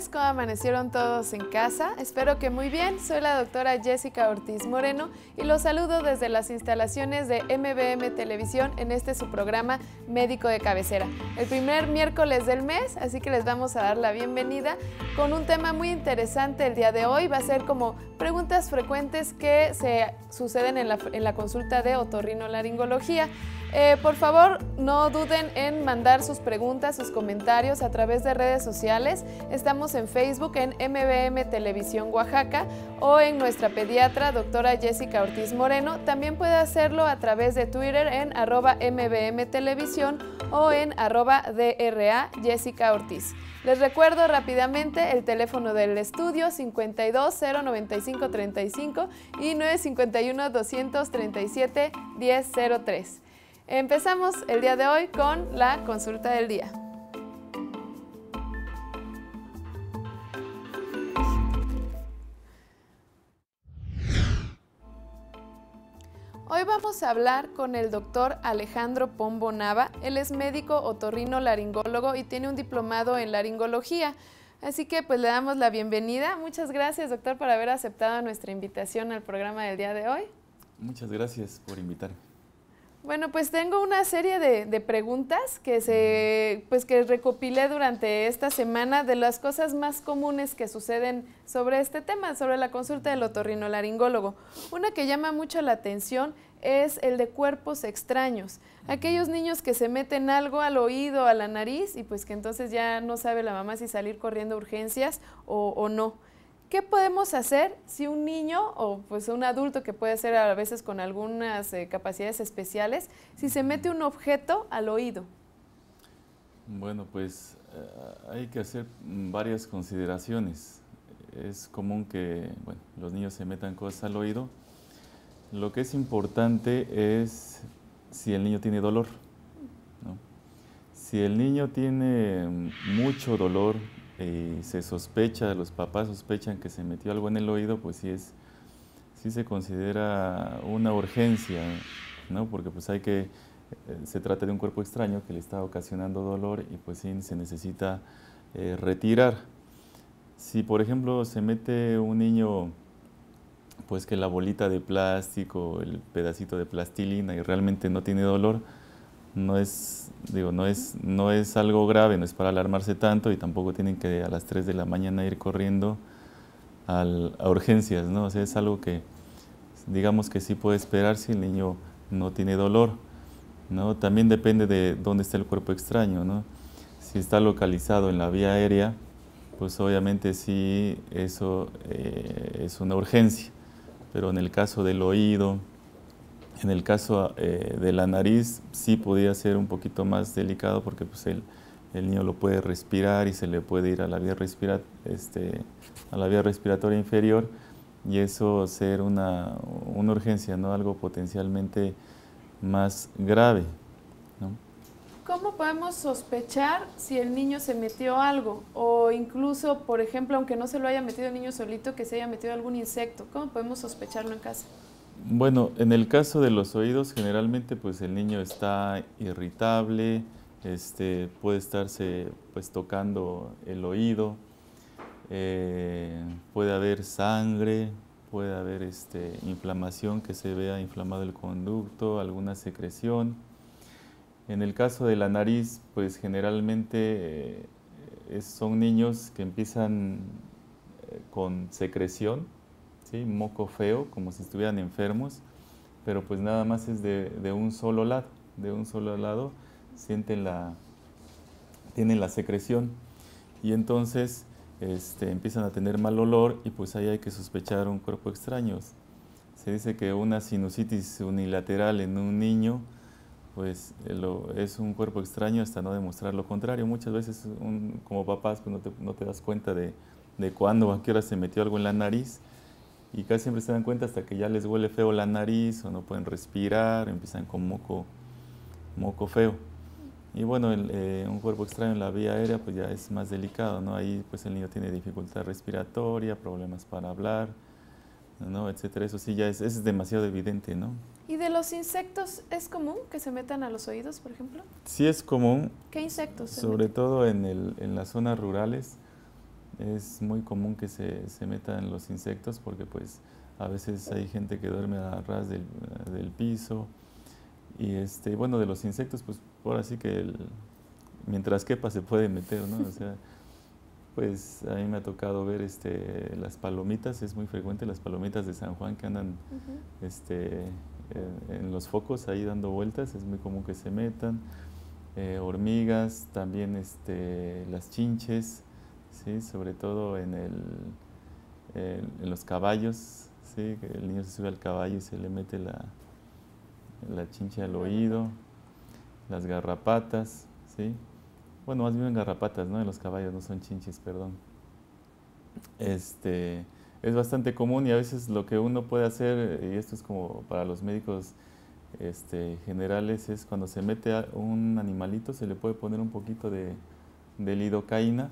como ¿cómo amanecieron todos en casa? Espero que muy bien, soy la doctora Jessica Ortiz Moreno y los saludo desde las instalaciones de MBM Televisión en este su programa Médico de Cabecera, el primer miércoles del mes, así que les vamos a dar la bienvenida con un tema muy interesante el día de hoy, va a ser como preguntas frecuentes que se suceden en la, en la consulta de otorrinolaringología. Eh, por favor, no duden en mandar sus preguntas, sus comentarios a través de redes sociales. Estamos en Facebook en MBM Televisión Oaxaca o en nuestra pediatra, doctora Jessica Ortiz Moreno. También puede hacerlo a través de Twitter en arroba MBM Televisión o en arroba DRA Jessica Ortiz. Les recuerdo rápidamente el teléfono del estudio 5209535 y 951 237 1003. Empezamos el día de hoy con la consulta del día. Hoy vamos a hablar con el doctor Alejandro Pombo Nava. Él es médico otorrino laringólogo y tiene un diplomado en laringología. Así que pues le damos la bienvenida. Muchas gracias, doctor, por haber aceptado nuestra invitación al programa del día de hoy. Muchas gracias por invitarme. Bueno, pues tengo una serie de, preguntas que se, pues que recopilé durante esta semana de las cosas más comunes que suceden sobre este tema, sobre la consulta del otorrinolaringólogo. Una que llama mucho la atención es el de cuerpos extraños. Aquellos niños que se meten algo al oído, a la nariz, y pues que entonces ya no sabe la mamá si salir corriendo urgencias o no. ¿qué podemos hacer si un niño o pues un adulto que puede ser a veces con algunas eh, capacidades especiales, si se mete un objeto al oído? Bueno, pues eh, hay que hacer varias consideraciones. Es común que los niños se metan cosas al oído. Lo que es importante es si el niño tiene dolor. Si el niño tiene mucho dolor, eh, se sospecha, los papás sospechan que se metió algo en el oído, pues sí es, se considera una urgencia, ¿no? Porque pues que, eh, se trata de un cuerpo extraño que le está ocasionando dolor y pues sí se necesita eh, retirar. Si por ejemplo se mete un niño, pues que la bolita de plástico, el pedacito de plastilina y realmente no tiene dolor, no es, digo, no es, no es algo grave, no es para alarmarse tanto y tampoco tienen que a las 3 de la mañana ir corriendo a urgencias, ¿no? es algo que digamos que sí puede esperar si el niño no tiene dolor, ¿no? También depende de dónde está el cuerpo extraño, Si está localizado en la vía aérea, pues obviamente sí, eso eh, es una urgencia, pero en el caso del oído, en el caso eh, de la nariz sí podía ser un poquito más delicado porque pues el, el, niño lo puede respirar y se le puede ir a la vía, este, a la vía respiratoria inferior y eso ser una, una urgencia, ¿no? algo potencialmente más grave. ¿no? ¿Cómo podemos sospechar si el niño se metió algo? O incluso, por ejemplo, aunque no se lo haya metido el niño solito, que se haya metido algún insecto. ¿Cómo podemos sospecharlo en casa? Bueno, en el caso de los oídos, generalmente pues el niño está irritable, este, puede estarse pues, tocando el oído, eh, puede haber sangre, puede haber este, inflamación que se vea inflamado el conducto, alguna secreción. En el caso de la nariz, pues generalmente eh, son niños que empiezan eh, con secreción, moco feo, como si estuvieran enfermos, pero pues nada más es de, un solo lado, de un solo lado sienten la, tienen la secreción y entonces este, empiezan a tener mal olor y pues ahí hay que sospechar un cuerpo extraño. Se dice que una sinusitis unilateral en un niño pues eh, lo, es un cuerpo extraño hasta no demostrar lo contrario. Muchas veces como papás pues no, te, das cuenta de, de cuándo o a qué hora se metió algo en la nariz y casi siempre se dan cuenta hasta que ya les huele feo la nariz o no pueden respirar, empiezan con moco, moco feo. Y bueno, eh, un cuerpo extraño en la vía aérea pues ya es más delicado, ¿no? Ahí pues el niño tiene dificultad respiratoria, problemas para hablar, ¿no? Etcétera. Eso sí ya es, es demasiado evidente, ¿no? ¿Y de los insectos es común que se metan a los oídos, por ejemplo? Sí es común. ¿Qué insectos? sobre todo en, el, en las zonas rurales es muy común que se, se, metan los insectos porque pues a veces hay gente que duerme a ras del, del piso y este bueno de los insectos pues por así que mientras quepa se puede meter no o sea pues a mí me ha tocado ver este las palomitas es muy frecuente las palomitas de San Juan que andan este en, los focos ahí dando vueltas es muy común que se metan eh, hormigas también este las chinches ¿sí? sobre todo en, el, los caballos, ¿sí? el niño se sube al caballo y se le mete la, chincha al oído, las garrapatas, ¿sí? bueno, más bien garrapatas, ¿no? en los caballos no son chinches, perdón. Este, es bastante común y a veces lo que uno puede hacer, y esto es como para los médicos, este, generales es cuando se mete a un animalito se le puede poner un poquito de, de lidocaína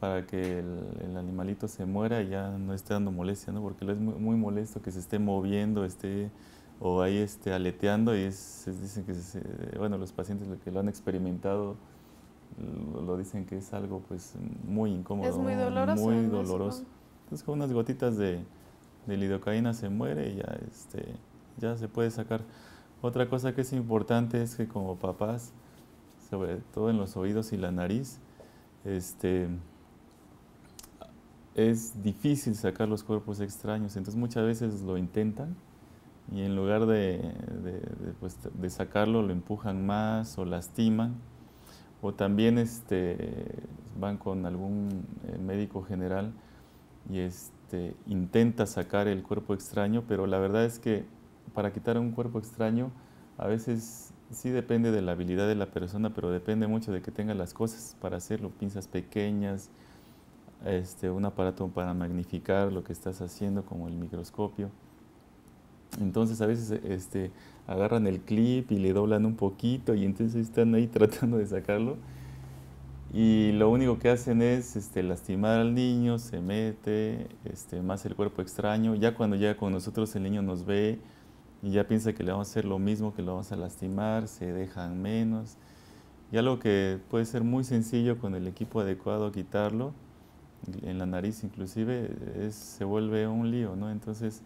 para que el, animalito se muera y ya no esté dando molestia, ¿no? Porque lo es muy, molesto que se esté moviendo, esté o ahí esté aleteando y se dicen que, bueno, los pacientes que lo han experimentado lo, dicen que es algo pues muy incómodo. Es muy doloroso. Muy doloroso. Entonces con unas gotitas de, de lidocaína se muere y ya, este, ya se puede sacar. Otra cosa que es importante es que como papás, sobre todo en los oídos y la nariz, este, es difícil sacar los cuerpos extraños, entonces muchas veces lo intentan y en lugar de, de, pues, sacarlo lo empujan más o lastiman o también este, van con algún eh, médico general y este, intenta sacar el cuerpo extraño, pero la verdad es que para quitar un cuerpo extraño a veces sí depende de la habilidad de la persona, pero depende mucho de que tenga las cosas para hacerlo, pinzas pequeñas, este, un aparato para magnificar lo que estás haciendo, como el microscopio. Entonces a veces este, agarran el clip y le doblan un poquito y entonces están ahí tratando de sacarlo. Y lo único que hacen es este, lastimar al niño, se mete, más el cuerpo extraño. Ya cuando llega con nosotros el niño nos ve y ya piensa que le vamos a hacer lo mismo, que lo vamos a lastimar, se dejan menos. Y algo que puede ser muy sencillo con el equipo adecuado quitarlo en la nariz inclusive, se vuelve un lío, ¿no? Entonces,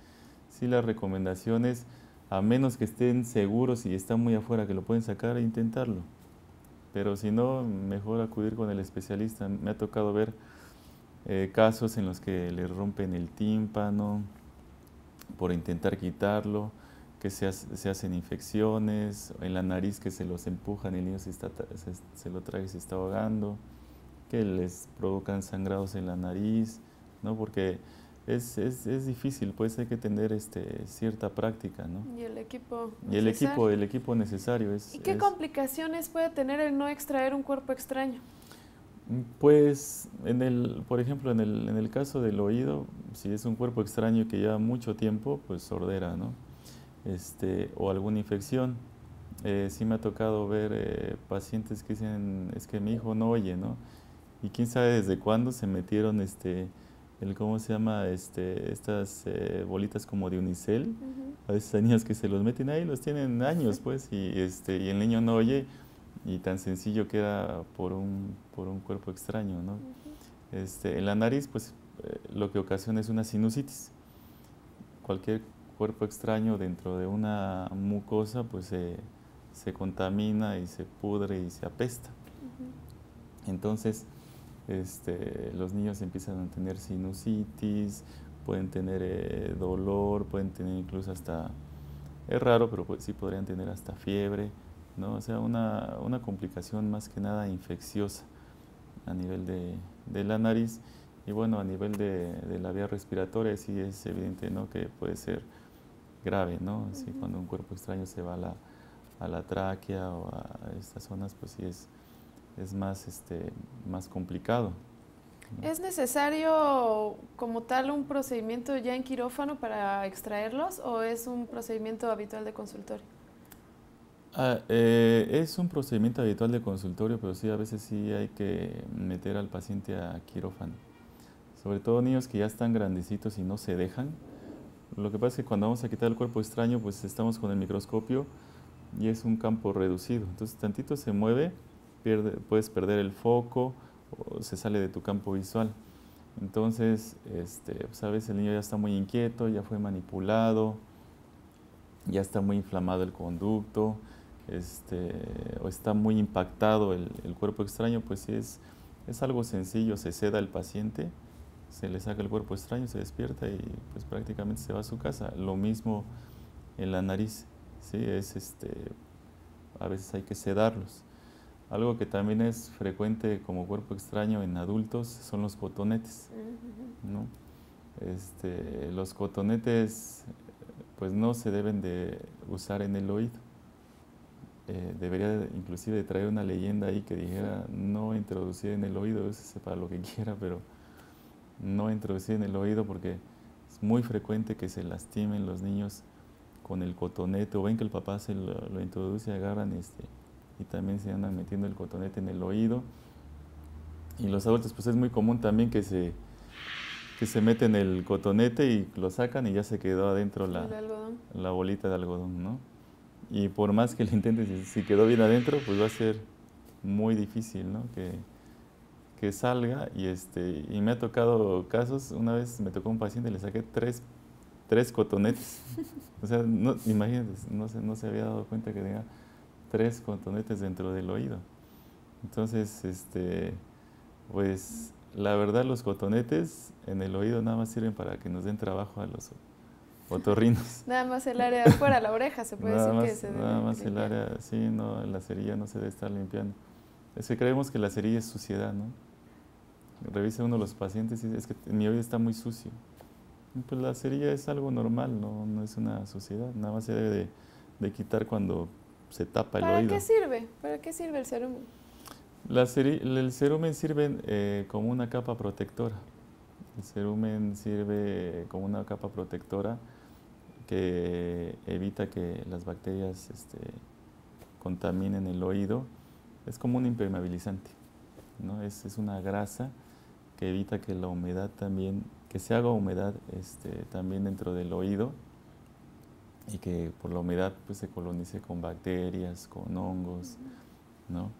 sí las es, a menos que estén seguros y están muy afuera que lo pueden sacar, intentarlo. Pero si no, mejor acudir con el especialista. Me ha tocado ver eh, casos en los que le rompen el tímpano por intentar quitarlo, que se, hacen infecciones, en la nariz que se los empujan, y el niño se, está, se, se lo trae y se está ahogando que les provocan sangrados en la nariz, ¿no? Porque es, es, es, difícil, pues hay que tener este, cierta práctica, ¿no? Y el equipo. Y el equipo, el equipo necesario es. ¿Y qué complicaciones puede tener el no extraer un cuerpo extraño? Pues, en el, por ejemplo, en el, en el caso del oído, si es un cuerpo extraño que lleva mucho tiempo, pues sordera, ¿no? Este, o alguna infección. Eh, sí me ha tocado ver eh, pacientes que dicen, es que mi hijo no oye, ¿no? y quién sabe desde cuándo se metieron este el cómo se llama este estas eh, bolitas como de unicel a veces hay que se los meten ahí los tienen años pues y este y el niño no oye y tan sencillo que era por un por un cuerpo extraño no este, en la nariz pues eh, lo que ocasiona es una sinusitis cualquier cuerpo extraño dentro de una mucosa pues se contamina y se pudre y se apesta entonces este, los niños empiezan a tener sinusitis, pueden tener eh, dolor, pueden tener incluso hasta, es raro, pero pues sí podrían tener hasta fiebre, ¿no? O sea, una, una complicación más que nada infecciosa a nivel de, la nariz. Y bueno, a nivel de, la vía respiratoria sí es evidente ¿no? que puede ser grave, ¿no? Así, cuando un cuerpo extraño se va a la, a la tráquea o a estas zonas, pues sí es es más, este, más complicado. ¿Es necesario como tal un procedimiento ya en quirófano para extraerlos o es un procedimiento habitual de consultorio? Ah, eh, es un procedimiento habitual de consultorio, pero sí, a veces sí hay que meter al paciente a quirófano. Sobre todo niños que ya están grandecitos y no se dejan. Lo que pasa es que cuando vamos a quitar el cuerpo extraño, pues estamos con el microscopio y es un campo reducido. Entonces, tantito se mueve puedes perder el foco o se sale de tu campo visual. Entonces, este, pues, el niño ya está muy inquieto, ya fue manipulado, ya está muy inflamado el conducto, este, o está muy impactado el, el cuerpo extraño, pues sí es, es algo sencillo, se seda el paciente, se le saca el cuerpo extraño, se despierta y pues prácticamente se va a su casa. Lo mismo en la nariz, ¿sí? es este, a veces hay que sedarlos. Algo que también es frecuente como cuerpo extraño en adultos son los cotonetes, ¿no? Este, los cotonetes pues no se deben de usar en el oído. Eh, debería inclusive traer una leyenda ahí que dijera no introducir en el oído, se para lo que quiera, pero no introducir en el oído porque es muy frecuente que se lastimen los niños con el cotonete o ven que el papá se lo, lo introduce, agarran este, y también se andan metiendo el cotonete en el oído. Y los adultos, pues es muy común también que se, que se meten el cotonete y lo sacan y ya se quedó adentro la, la bolita de algodón, ¿no? Y por más que lo intentes si, quedó bien adentro, pues va a ser muy difícil, ¿no? Que, que salga y, este, y me ha tocado casos, una vez me tocó un paciente y le saqué tres, tres cotonetes. O sea, no, no se, no se había dado cuenta que tenía tres cotonetes dentro del oído. Entonces, este, pues la verdad los cotonetes en el oído nada más sirven para que nos den trabajo a los otorrinos. Nada más el área fuera, la oreja, se puede decir que se Nada más el área, sí, no, la cerilla no se debe estar limpiando. Es que creemos que la cerilla es suciedad, ¿no? Revisa uno de los pacientes y dice, es que mi oído está muy sucio. Pues la cerilla es algo normal, no, es una suciedad, nada más se debe de quitar cuando se tapa el ¿Para oído. ¿Para qué sirve? ¿Para qué sirve el cerumen? el cerumen sirve eh, como una capa protectora. El cerumen sirve eh, como una capa protectora que evita que las bacterias este, contaminen el oído. Es como un impermeabilizante, ¿no? Es, una grasa que evita que la humedad también, que se haga humedad este, también dentro del oído y que por la humedad pues, se colonice con bacterias, con hongos, ¿no?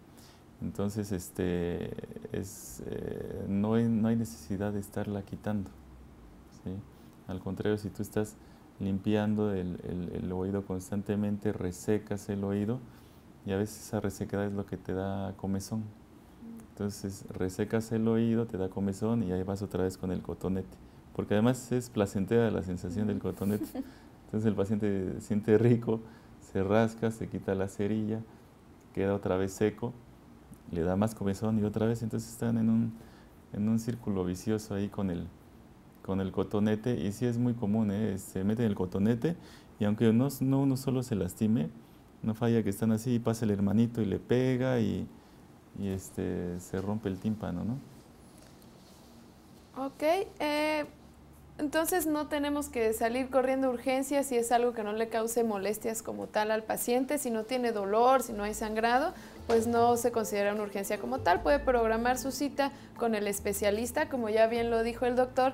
Entonces, este, es, eh, no, hay, no, hay, necesidad de estarla quitando. ¿sí? Al contrario, si tú estás limpiando el, el, el, oído constantemente, resecas el oído y a veces esa resequedad es lo que te da comezón. Entonces, resecas el oído, te da comezón y ahí vas otra vez con el cotonete. Porque además es placentera la sensación del cotonete. Entonces el paciente siente rico, se rasca, se quita la cerilla, queda otra vez seco, le da más comezón y otra vez, entonces están en un, círculo vicioso ahí con el, con el cotonete y sí es muy común, ¿eh? se meten el cotonete y aunque no, no, uno solo se lastime, no falla que están así y pasa el hermanito y le pega y, este, se rompe el tímpano, ¿no? Ok, eh, entonces no tenemos que salir corriendo urgencias si es algo que no le cause molestias como tal al paciente, si no tiene dolor, si no hay sangrado, pues no se considera una urgencia como tal. Puede programar su cita con el especialista, como ya bien lo dijo el doctor,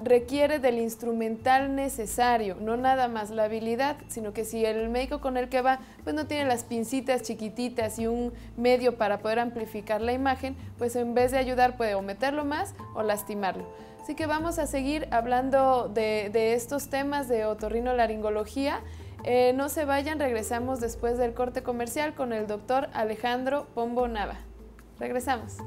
requiere del instrumental necesario, no nada más la habilidad, sino que si el médico con el que va pues no tiene las pincitas chiquititas y un medio para poder amplificar la imagen, pues en vez de ayudar puede o meterlo más o lastimarlo. Así que vamos a seguir hablando de, estos temas de otorrinolaringología. Eh, no se vayan, regresamos después del corte comercial con el doctor Alejandro Pombo Nava. Regresamos.